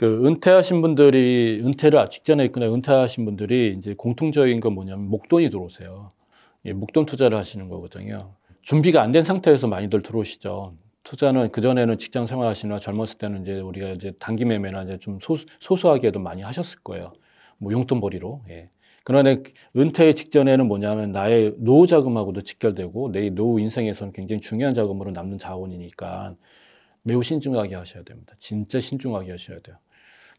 그 은퇴하신 분들이 은퇴를 아, 직전에 있거나 은퇴하신 분들이 이제 공통적인 건 뭐냐면 목돈이 들어오세요. 예, 목돈 투자를 하시는 거거든요. 준비가 안 된 상태에서 많이들 들어오시죠. 투자는 그전에는 직장 생활하시나 젊었을 때는 이제 우리가 이제 단기 매매나 이제 좀 소수, 소하게도 많이 하셨을 거예요. 뭐 용돈벌이로. 예. 그런데 은퇴 직전에는 뭐냐면 나의 노후 자금하고도 직결되고 내 노후 인생에서는 굉장히 중요한 자금으로 남는 자원이니까 매우 신중하게 하셔야 됩니다. 진짜 신중하게 하셔야 돼요.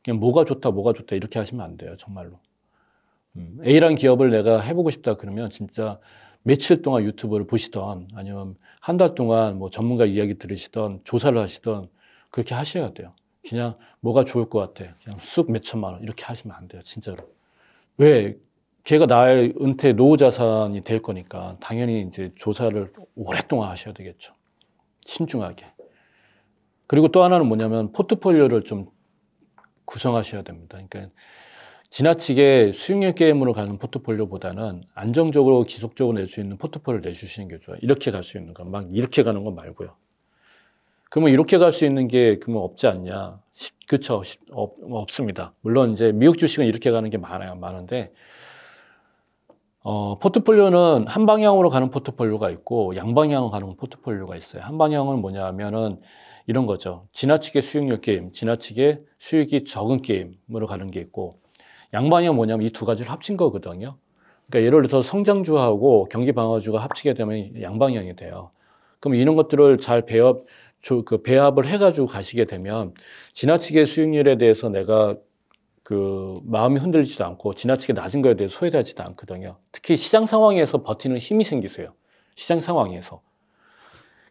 그냥 뭐가 좋다, 뭐가 좋다 이렇게 하시면 안 돼요, 정말로. 음, A란 기업을 내가 해보고 싶다 그러면 진짜 며칠 동안 유튜브를 보시던 아니면 한 달 동안 뭐 전문가 이야기 들으시던 조사를 하시던 그렇게 하셔야 돼요. 그냥 뭐가 좋을 것 같아. 그냥 쑥 몇 천만 원 이렇게 하시면 안 돼요, 진짜로. 왜? 걔가 나의 은퇴 노후 자산이 될 거니까 당연히 이제 조사를 오랫동안 하셔야 되겠죠. 신중하게. 그리고 또 하나는 뭐냐면 포트폴리오를 좀 구성하셔야 됩니다. 그러니까 지나치게 수익률 게임으로 가는 포트폴리오보다는 안정적으로 기속적으로 낼 수 있는 포트폴리오를 내주시는 게 좋아요. 이렇게 갈 수 있는 거, 막 이렇게 가는 거 말고요. 그러면 이렇게 갈 수 있는 게 그러면 없지 않냐? 그쵸, 없, 없습니다. 물론 이제 미국 주식은 이렇게 가는 게 많아요, 많은데 어, 포트폴리오는 한 방향으로 가는 포트폴리오가 있고 양방향으로 가는 포트폴리오가 있어요. 한 방향은 뭐냐면은 하 이런 거죠. 지나치게 수익률 게임, 지나치게 수익이 적은 게임으로 가는 게 있고 양방향 뭐냐면 이 두 가지를 합친 거거든요. 그러니까 예를 들어서 성장주하고 경기 방어주가 합치게 되면 양방향이 돼요. 그럼 이런 것들을 잘 배합 그 배합을 해가지고 가시게 되면 지나치게 수익률에 대해서 내가 그 마음이 흔들리지도 않고 지나치게 낮은 거에 대해 서 소외되지도 않거든요. 특히 시장 상황에서 버티는 힘이 생기세요. 시장 상황에서.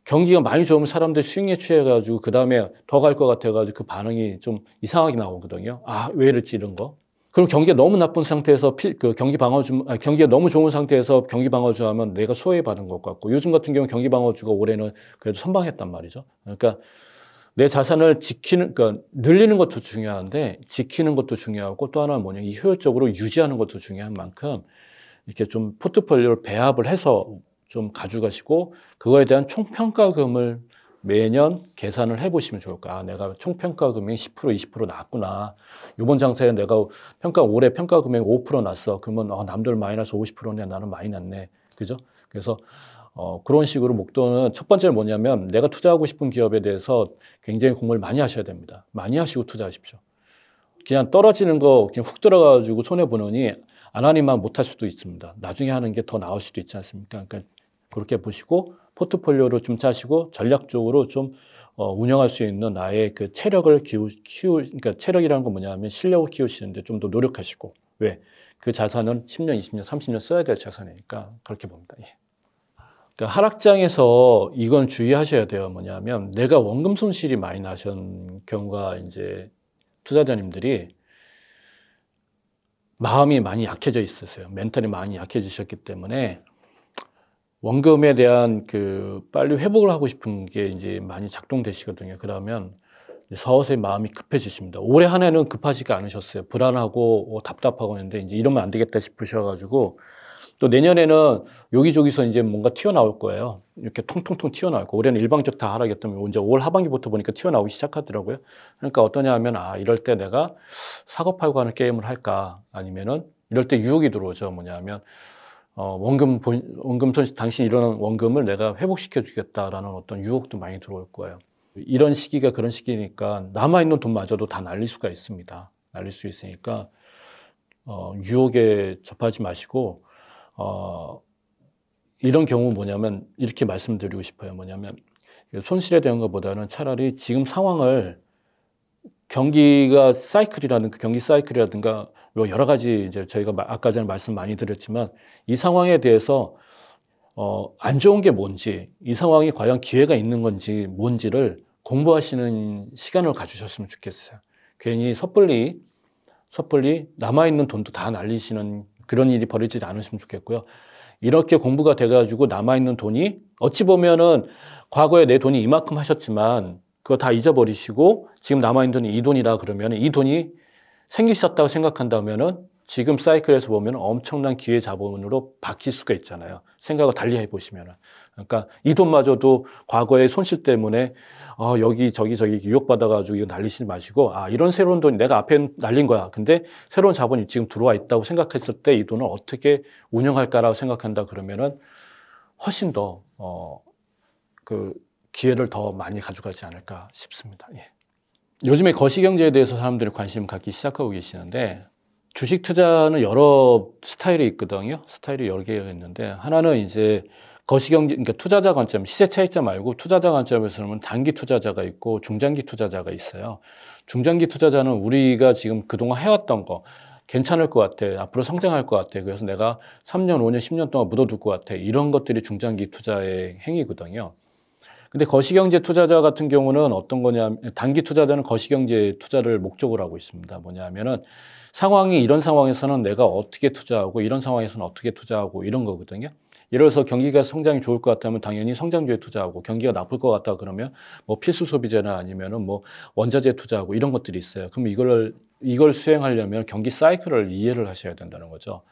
경기가 많이 좋으면 사람들 수익에 취해가지고 그 다음에 더 갈 것 같아가지고 그 반응이 좀 이상하게 나오거든요. 아, 왜 이랬지 이런 거. 그럼 경기가 너무 나쁜 상태에서 피, 그 경기 방어주, 아, 경기가 너무 좋은 상태에서 경기 방어주 하면 내가 소외받은 것 같고 요즘 같은 경우 경기 방어주가 올해는 그래도 선방했단 말이죠. 그러니까 내 자산을 지키는, 그러니까 늘리는 것도 중요한데 지키는 것도 중요하고 또 하나는 뭐냐. 이 효율적으로 유지하는 것도 중요한 만큼 이렇게 좀 포트폴리오를 배합을 해서 좀 가져가시고 그거에 대한 총평가금을 매년 계산을 해보시면 좋을까. 아, 내가 총평가 금이10% 20% 낮구나. 이번 장사에 내가 평가 올해 평가 금액 5% 났어. 그러면 어, 남들 마이너스 50%네 나는 많이 났네. 그죠? 그래서 어, 그런 식으로 목돈은 첫 번째는 뭐냐면 내가 투자하고 싶은 기업에 대해서 굉장히 공부를 많이 하셔야 됩니다. 많이 하시고 투자하십시오. 그냥 떨어지는 거 그냥 훅 들어가지고 손해 보느니 안 하니만 못할 수도 있습니다. 나중에 하는 게 더 나을 수도 있지 않습니까? 그러니까 그렇게 보시고 포트폴리오를 좀 짜시고 전략적으로 좀 어, 운영할 수 있는 나의 그 체력을 키우, 키우 그러니까 체력이라는 건 뭐냐면 실력을 키우시는데 좀 더 노력하시고 왜? 그 자산은 10년, 20년, 30년 써야 될 자산이니까 그렇게 봅니다. 예. 그러니까 하락장에서 이건 주의하셔야 돼요. 뭐냐면 내가 원금 손실이 많이 나신 경우가 이제 투자자님들이 마음이 많이 약해져 있으세요. 멘탈이 많이 약해지셨기 때문에 원금에 대한 그 빨리 회복을 하고 싶은 게 이제 많이 작동되시거든요. 그러면 서서히 마음이 급해지십니다. 올해 한 해는 급하지가 않으셨어요. 불안하고 어, 답답하고 했는데 이제 이러면 안 되겠다 싶으셔가지고 또 내년에는 여기저기서 이제 뭔가 튀어나올 거예요. 이렇게 통통통 튀어나올 거. 올해는 일방적 다하라이었기 때문에 이제 올 하반기부터 보니까 튀어나오기 시작하더라고요. 그러니까 어떠냐 하면 아 이럴 때 내가 사고 팔고 하는 게임을 할까 아니면은 이럴 때 유혹이 들어오죠. 뭐냐면 어, 원금 본, 원금 손실 당신 이 일어난 원금을 내가 회복시켜 주겠다라는 어떤 유혹도 많이 들어올 거예요. 이런 시기가 그런 시기니까 남아 있는 돈마저도 다 날릴 수가 있습니다. 날릴 수 있으니까 어, 유혹에 접하지 마시고 어, 이런 경우 뭐냐면 이렇게 말씀드리고 싶어요. 뭐냐면 그 손실에 대한 것보다는 차라리 지금 상황을 경기가 사이클이라든가 경기 사이클이라든가 뭐 여러 가지 이제 저희가 아까 전에 말씀 많이 드렸지만 이 상황에 대해서 어, 안 좋은 게 뭔지, 이 상황이 과연 기회가 있는 건지 뭔지를 공부하시는 시간을 가지셨으면 좋겠어요. 괜히 섣불리, 섣불리 남아있는 돈도 다 날리시는 그런 일이 벌어지지 않으시면 좋겠고요. 이렇게 공부가 돼가지고 남아있는 돈이 어찌 보면은 과거에 내 돈이 이만큼 하셨지만 그거 다 잊어버리시고 지금 남아있는 돈이 이 돈이다 그러면 이 돈이 생기셨다고 생각한다면은 지금 사이클에서 보면 엄청난 기회 자본으로 바뀔 수가 있잖아요. 생각을 달리 해보시면은. 그러니까 이 돈마저도 과거의 손실 때문에 어, 여기 저기 저기 유혹받아가지고 이거 날리지 마시고 아 이런 새로운 돈이 내가 앞에 날린 거야. 근데 새로운 자본이 지금 들어와 있다고 생각했을 때 이 돈을 어떻게 운영할까라고 생각한다 그러면은 훨씬 더 어, 그 기회를 더 많이 가져가지 않을까 싶습니다. 예. 요즘에 거시경제에 대해서 사람들이 관심을 갖기 시작하고 계시는데 주식 투자는 여러 스타일이 있거든요. 스타일이 여러 개가 있는데 하나는 이제 거시경제 그러니까 투자자 관점 시세 차익자 말고 투자자 관점에서 보면 단기 투자자가 있고 중장기 투자자가 있어요. 중장기 투자자는 우리가 지금 그동안 해왔던 거 괜찮을 것 같아. 앞으로 성장할 것 같아. 그래서 내가 3년, 5년, 10년 동안 묻어둘 것 같아. 이런 것들이 중장기 투자의 행위거든요. 근데 거시경제 투자자 같은 경우는 어떤 거냐, 면 단기 투자자는 거시경제 투자를 목적으로 하고 있습니다. 뭐냐 하면은 상황이 이런 상황에서는 내가 어떻게 투자하고 이런 상황에서는 어떻게 투자하고 이런 거거든요. 예를 들어서 경기가 성장이 좋을 것 같다면 당연히 성장주에 투자하고 경기가 나쁠 것 같다 그러면 뭐 필수 소비재나 아니면은 뭐 원자재 투자하고 이런 것들이 있어요. 그럼 이걸 이걸 수행하려면 경기 사이클을 이해를 하셔야 된다는 거죠.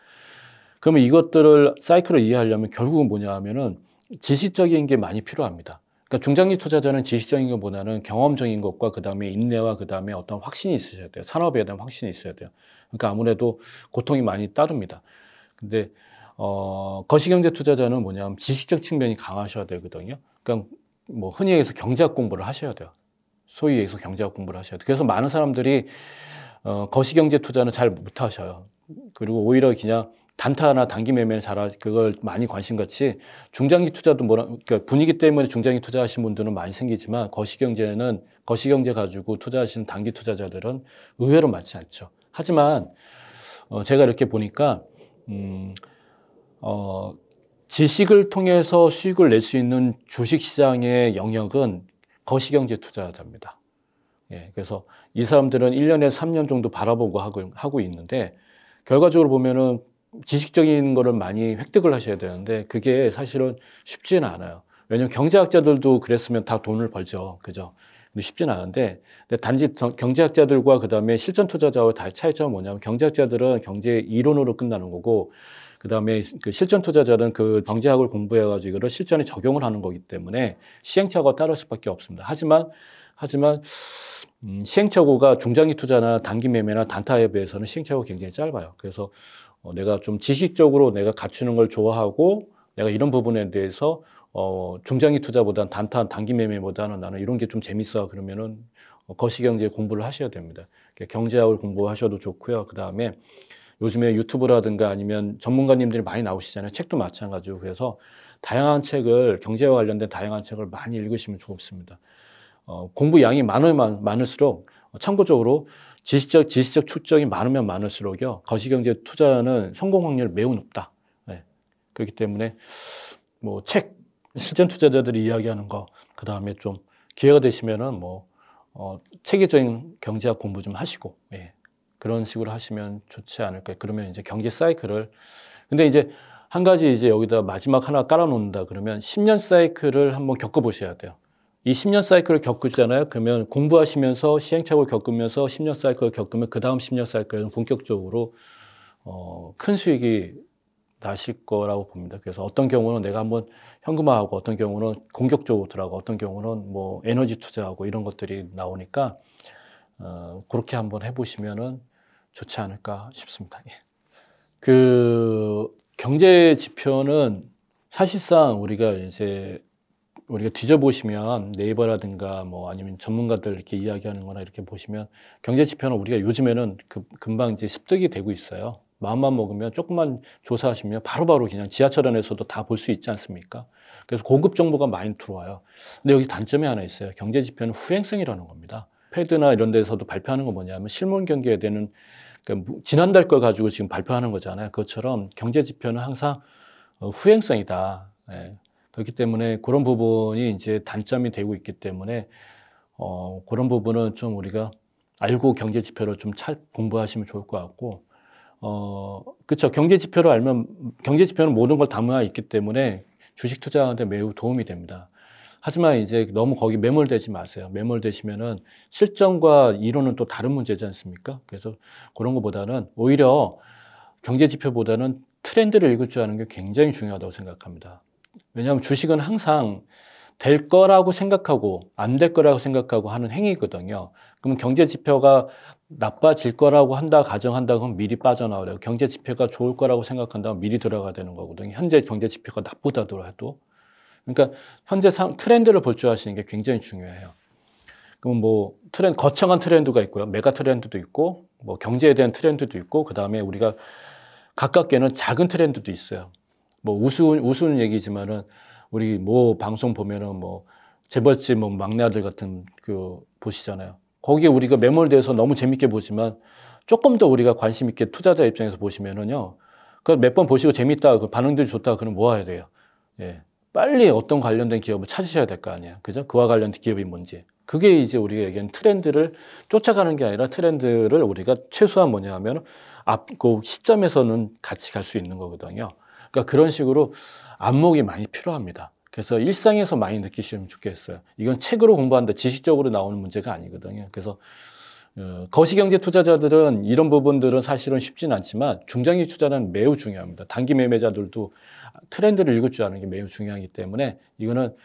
그러면 이것들을 사이클을 이해하려면 결국은 뭐냐 하면은 지식적인 게 많이 필요합니다. 그러니까 중장기 투자자는 지식적인 것보다는 경험적인 것과 그다음에 인내와 그다음에 어떤 확신이 있으셔야 돼요. 산업에 대한 확신이 있어야 돼요. 그러니까 아무래도 고통이 많이 따릅니다. 근데 어, 거시경제 투자자는 뭐냐면 지식적 측면이 강하셔야 되거든요. 그러니까 뭐 흔히 얘기해서 경제학 공부를 하셔야 돼요. 소위 얘기해서 경제학 공부를 하셔야 돼요. 그래서 많은 사람들이 어, 거시경제 투자는 잘 못하셔요. 그리고 오히려 그냥 단타나 단기 매매를 잘하 그걸 많이 관심 같이 중장기 투자도 뭐라 그러니까 분위기 때문에 중장기 투자하신 분들은 많이 생기지만 거시경제는 거시경제 가지고 투자하시는 단기 투자자들은 의외로 많지 않죠. 하지만 어, 제가 이렇게 보니까 음, 어, 지식을 통해서 수익을 낼 수 있는 주식 시장의 영역은 거시경제 투자자입니다. 예, 그래서 이 사람들은 일년에삼 년 정도 바라보고 하고, 하고 있는데 결과적으로 보면은 지식적인 거를 많이 획득을 하셔야 되는데 그게 사실은 쉽지는 않아요. 왜냐면 경제학자들도 그랬으면 다 돈을 벌죠. 그죠? 근데 쉽지는 않은데 근데 단지 경제학자들과 그다음에 실전 투자자와 달 차이점은 뭐냐면 경제학자들은 경제 이론으로 끝나는 거고 그다음에 그 실전 투자자는 그 경제학을 공부해 가지고 이거를 실전에 적용을 하는 거기 때문에 시행착오가 따를 수밖에 없습니다. 하지만 하지만 음, 시행착오가 중장기 투자나 단기 매매나 단타에 비해서는 시행착오가 굉장히 짧아요. 그래서 어, 내가 좀 지식적으로 내가 갖추는 걸 좋아하고 내가 이런 부분에 대해서 어, 중장기 투자보다는 단타 단기 매매보다는 나는 이런 게 좀 재밌어 그러면은 거시경제 공부를 하셔야 됩니다. 경제학을 공부하셔도 좋고요. 그 다음에 요즘에 유튜브라든가 아니면 전문가님들이 많이 나오시잖아요. 책도 마찬가지고 그래서 다양한 책을 경제와 관련된 다양한 책을 많이 읽으시면 좋습니다. 어, 공부 양이 많으 많을수록 어, 참고적으로 지식적, 지식적 축적이 많으면 많을수록요, 거시경제 투자는 성공 확률 매우 높다. 네. 그렇기 때문에, 뭐, 책, 실전 투자자들이 이야기하는 거, 그 다음에 좀 기회가 되시면은 뭐, 어, 체계적인 경제학 공부 좀 하시고, 예. 그런 식으로 하시면 좋지 않을까. 그러면 이제 경제 사이클을, 근데 이제 한 가지 이제 여기다 마지막 하나 깔아놓는다 그러면 10년 사이클을 한번 겪어보셔야 돼요. 이 10년 사이클을 겪으잖아요. 그러면 공부하시면서 시행착오를 겪으면서 10년 사이클을 겪으면 그 다음 10년 사이클에는 본격적으로 어, 큰 수익이 나실 거라고 봅니다. 그래서 어떤 경우는 내가 한번 현금화하고 어떤 경우는 공격적으로 들어가고 어떤 경우는 뭐 에너지 투자하고 이런 것들이 나오니까 어, 그렇게 한번 해보시면은 좋지 않을까 싶습니다. 예. 그 경제 지표는 사실상 우리가 이제 우리가 뒤져보시면 네이버라든가 뭐 아니면 전문가들 이렇게 이야기하는 거나 이렇게 보시면 경제 지표는 우리가 요즘에는 그 금방 이제 습득이 되고 있어요. 마음만 먹으면 조금만 조사하시면 바로바로 바로 그냥 지하철 안에서도 다 볼 수 있지 않습니까? 그래서 고급 정보가 많이 들어와요. 근데 여기 단점이 하나 있어요. 경제 지표는 후행성이라는 겁니다. 패드나 이런 데서도 발표하는 건 뭐냐면 실물 경기에 대한 그러니까 지난달 걸 가지고 지금 발표하는 거잖아요. 그것처럼 경제 지표는 항상 어, 후행성이다. 예. 그렇기 때문에 그런 부분이 이제 단점이 되고 있기 때문에 어, 그런 부분은 좀 우리가 알고 경제 지표를 좀 잘 공부하시면 좋을 것 같고 어, 그렇죠. 경제 지표를 알면 경제 지표는 모든 걸 담아 있기 때문에 주식 투자하는데 매우 도움이 됩니다. 하지만 이제 너무 거기 매몰되지 마세요. 매몰되시면은 실전과 이론은 또 다른 문제지 않습니까? 그래서 그런 것보다는 오히려 경제 지표보다는 트렌드를 읽을 줄 아는 게 굉장히 중요하다고 생각합니다. 왜냐하면 주식은 항상 될 거라고 생각하고 안 될 거라고 생각하고 하는 행위거든요. 그럼 경제 지표가 나빠질 거라고 한다 가정한다 그럼 미리 빠져나오래요. 경제 지표가 좋을 거라고 생각한다면 미리 들어가야 되는 거거든요. 현재 경제 지표가 나쁘다더라 해도 그러니까 현재 상, 트렌드를 볼 줄 아시는 게 굉장히 중요해요. 그럼 뭐 트렌드 거창한 트렌드가 있고요. 메가 트렌드도 있고 뭐 경제에 대한 트렌드도 있고 그다음에 우리가 가깝게는 작은 트렌드도 있어요. 뭐 우스 우스는 얘기지만은 우리 뭐 방송 보면은 뭐 재벌집 뭐 막내 아들 같은 그 보시잖아요. 거기에 우리가 매몰돼서 너무 재밌게 보지만 조금 더 우리가 관심 있게 투자자 입장에서 보시면은요. 그 몇 번 보시고 재밌다, 그 반응들이 좋다, 그럼 뭐 해야 돼요? 예. 빨리 어떤 관련된 기업을 찾으셔야 될 거 아니에요. 그죠? 그와 관련된 기업이 뭔지. 그게 이제 우리가 얘기하는 트렌드를 쫓아가는 게 아니라 트렌드를 우리가 최소한 뭐냐 하면 앞, 그 시점에서는 같이 갈 수 있는 거거든요. 그러니까 그런 식으로 안목이 많이 필요합니다. 그래서 일상에서 많이 느끼시면 좋겠어요. 이건 책으로 공부한다, 지식적으로 나오는 문제가 아니거든요. 그래서 어, 거시경제 투자자들은 이런 부분들은 사실은 쉽진 않지만 중장기 투자는 매우 중요합니다. 단기 매매자들도 트렌드를 읽을 줄 아는 게 매우 중요하기 때문에 이거는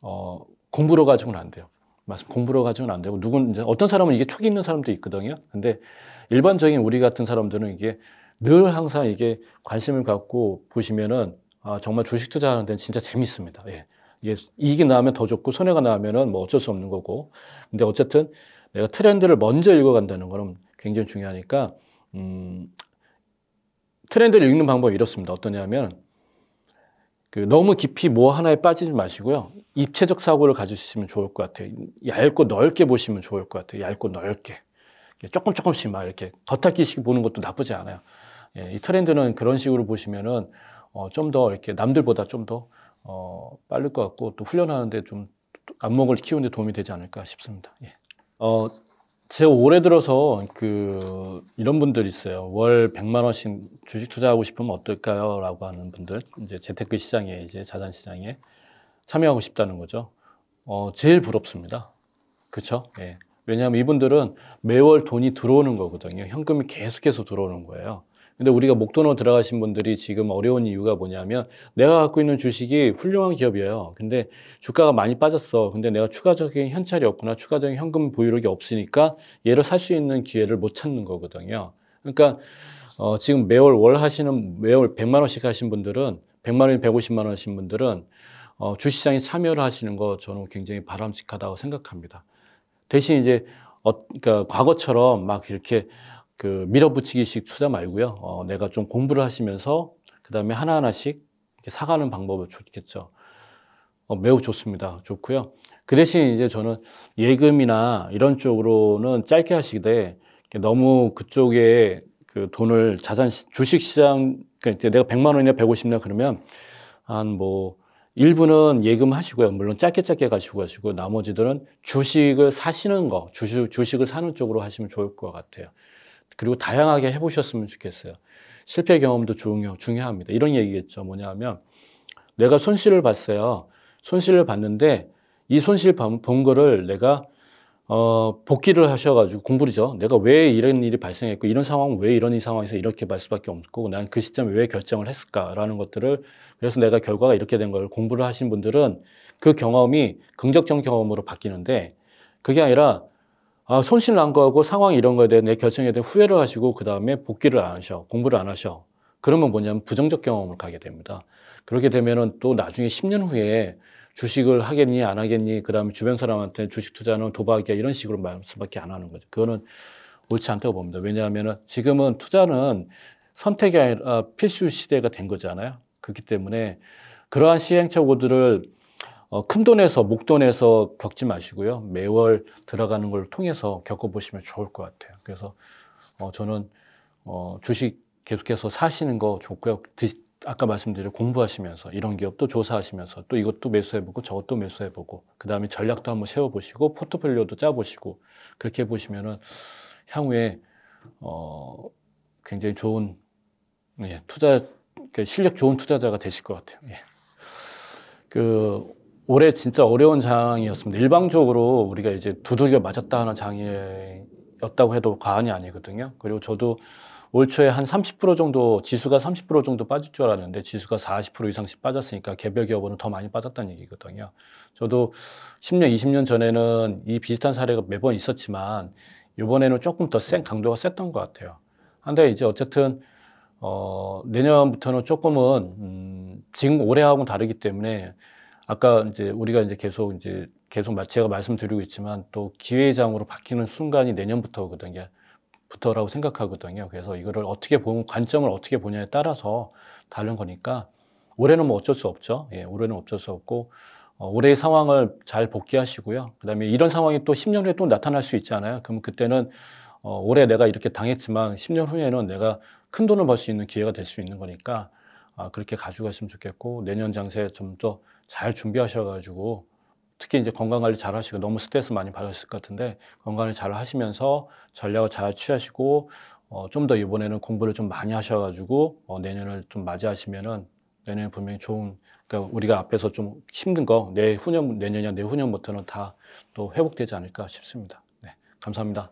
어, 공부로 가지고는 안 돼요. 말씀 공부로 가지고는 안 되고 누군 어떤 사람은 이게 촉이 있는 사람도 있거든요. 근데 일반적인 우리 같은 사람들은 이게 늘 항상 이게 관심을 갖고 보시면은 아, 정말 주식 투자하는 데는 진짜 재밌습니다. 예. 이게 이익이 나면 더 좋고 손해가 나면은 뭐 어쩔 수 없는 거고. 근데 어쨌든 내가 트렌드를 먼저 읽어간다는 거는 굉장히 중요하니까 음, 트렌드를 읽는 방법이 이렇습니다. 어떠냐면 그 너무 깊이 뭐 하나에 빠지지 마시고요. 입체적 사고를 가지시면 좋을 것 같아요. 얇고 넓게 보시면 좋을 것 같아요. 얇고 넓게. 조금 조금씩 막 이렇게 겉핥기식 보는 것도 나쁘지 않아요. 예, 이 트렌드는 그런 식으로 보시면은 어, 좀 더 이렇게 남들보다 좀더 어, 빠를 것 같고 또 훈련하는데 좀 안목을 키우는데 도움이 되지 않을까 싶습니다. 예. 어, 제 올해 들어서 그 이런 분들 있어요. 월 100만 원씩 주식 투자하고 싶으면 어떨까요? 라고 하는 분들. 이제 재테크 시장에 이제 자산 시장에 참여하고 싶다는 거죠. 어, 제일 부럽습니다. 그렇죠? 예. 왜냐하면 이분들은 매월 돈이 들어오는 거거든요. 현금이 계속해서 들어오는 거예요. 근데 우리가 목돈으로 들어가신 분들이 지금 어려운 이유가 뭐냐면 내가 갖고 있는 주식이 훌륭한 기업이에요. 근데 주가가 많이 빠졌어. 근데 내가 추가적인 현찰이 없거나 추가적인 현금 보유력이 없으니까 얘를 살 수 있는 기회를 못 찾는 거거든요. 그러니까 어, 지금 매월 월 하시는 매월 100만 원씩 하신 분들은 100만 원, 150만 원 하신 분들은 어, 주시장에 참여를 하시는 거 저는 굉장히 바람직하다고 생각합니다. 대신 이제 어, 그러니까 과거처럼 막 이렇게 그 밀어붙이기식 투자 말고요. 어, 내가 좀 공부를 하시면서 그 다음에 하나하나씩 사가는 방법을 좋겠죠. 어, 매우 좋습니다. 좋고요. 그 대신 이제 저는 예금이나 이런 쪽으로는 짧게 하시되 너무 그쪽에 그 돈을 자산 주식 시장 그러니까 내가 100만 원이나 150이나 그러면 한 뭐 일부는 예금하시고요. 물론 짧게 짧게 가시고 가시고 나머지들은 주식을 사시는 거, 주식 주식을 사는 쪽으로 하시면 좋을 것 같아요. 그리고 다양하게 해보셨으면 좋겠어요. 실패 경험도 중요, 합니다 이런 얘기겠죠. 뭐냐면 내가 손실을 봤어요. 손실을 봤는데 이 손실 본 거를 내가 어, 복귀를 하셔가지고 공부죠. 내가 왜 이런 일이 발생했고 이런 상황 왜 이런 상황에서 이렇게 말 수밖에 없고 난 그 시점에 왜 결정을 했을까라는 것들을 그래서 내가 결과가 이렇게 된 걸 공부를 하신 분들은 그 경험이 긍정적 경험으로 바뀌는데 그게 아니라 아, 손실 난 거하고 상황 이런 거에 대해내 결정에 대해 후회를 하시고 그 다음에 복귀를 안 하셔, 공부를 안 하셔. 그러면 뭐냐면 부정적 경험을 가게 됩니다. 그렇게 되면은 또 나중에 10년 후에 주식을 하겠니 안 하겠니 그다음에 주변 사람한테 주식 투자는 도박이야 이런 식으로 말씀밖에 안 하는 거죠. 그거는 옳지 않다고 봅니다. 왜냐하면 지금은 투자는 선택이 아니라 필수 시대가 된 거잖아요. 그렇기 때문에 그러한 시행착오들을 어, 큰 돈에서 목돈에서 겪지 마시고요. 매월 들어가는 걸 통해서 겪어보시면 좋을 것 같아요. 그래서 어, 저는 어, 주식 계속해서 사시는 거 좋고요. 아까 말씀드린 공부하시면서 이런 기업도 조사하시면서 또 이것도 매수해보고 저것도 매수해보고 그 다음에 전략도 한번 세워보시고 포트폴리오도 짜보시고 그렇게 보시면은 향후에 어, 굉장히 좋은 예, 투자 그러니까 실력 좋은 투자자가 되실 것 같아요. 예. 그 올해 진짜 어려운 장이었습니다. 일방적으로 우리가 이제 두들겨 맞았다 하는 장이었다고 해도 과언이 아니거든요. 그리고 저도 올 초에 한 30% 정도 지수가 30% 정도 빠질 줄 알았는데 지수가 40% 이상씩 빠졌으니까 개별 기업은 더 많이 빠졌다는 얘기거든요. 저도 10년, 20년 전에는 이 비슷한 사례가 매번 있었지만 이번에는 조금 더 센 강도가 셌던 것 같아요. 근데 이제 어쨌든 어, 내년부터는 조금은 음, 지금 올해하고는 다르기 때문에 아까 이제 우리가 이제 계속 이제 계속 제가 말씀드리고 있지만 또 기회장으로 바뀌는 순간이 내년부터거든요. 부터라고 생각하거든요. 그래서 이거를 어떻게 보는 관점을 어떻게 보냐에 따라서 다른 거니까 올해는 뭐 어쩔 수 없죠. 예, 올해는 어쩔 수 없고 어, 올해의 상황을 잘 복귀하시고요. 그다음에 이런 상황이 또 10년 후에 또 나타날 수있지않아요 그럼 그때는 어, 올해 내가 이렇게 당했지만 10년 후에는 내가 큰 돈을 벌 수 있는 기회가 될 수 있는 거니까 아, 그렇게 가져가으면 좋겠고 내년 장세 좀 더 잘 준비하셔가지고 특히 이제 건강 관리 잘 하시고 너무 스트레스 많이 받으을것 같은데 건강을 잘 하시면서 전략을 잘 취하시고 어, 좀더 이번에는 공부를 좀 많이 하셔가지고 어, 내년을 좀 맞이하시면은 내년 에 분명히 좋은 그러니까 우리가 앞에서 좀 힘든 거 내 후년 내년이나 내 후년부터는 다 또 회복되지 않을까 싶습니다. 네, 감사합니다.